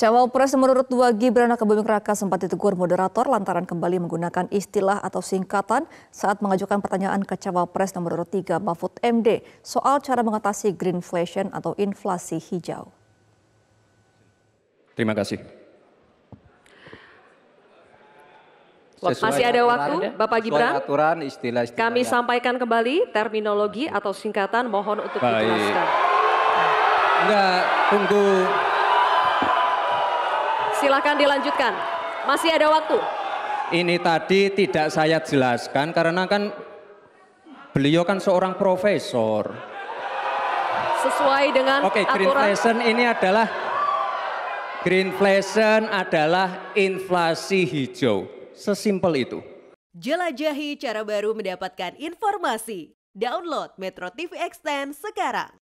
Cawapres menurut dua Gibran Rakabuming Raka sempat ditegur moderator lantaran kembali menggunakan istilah atau singkatan saat mengajukan pertanyaan ke Cawapres nomor urut 3 Mahfud MD soal cara mengatasi greenflation atau inflasi hijau. Terima kasih. Sesuai Masih ada waktu, ya? Bapak Gibran. Aturan, istilah, istilah Kami sampaikan kembali terminologi atau singkatan mohon untuk dijelaskan. Enggak, tunggu silahkan dilanjutkan. Masih ada waktu. Ini tadi tidak saya jelaskan karena kan beliau kan seorang profesor. Sesuai dengan Oke, okay, greenflation ini adalah greenflation adalah inflasi hijau. Sesimpel itu. Jelajahi cara baru mendapatkan informasi. Download Metro TV Extend sekarang.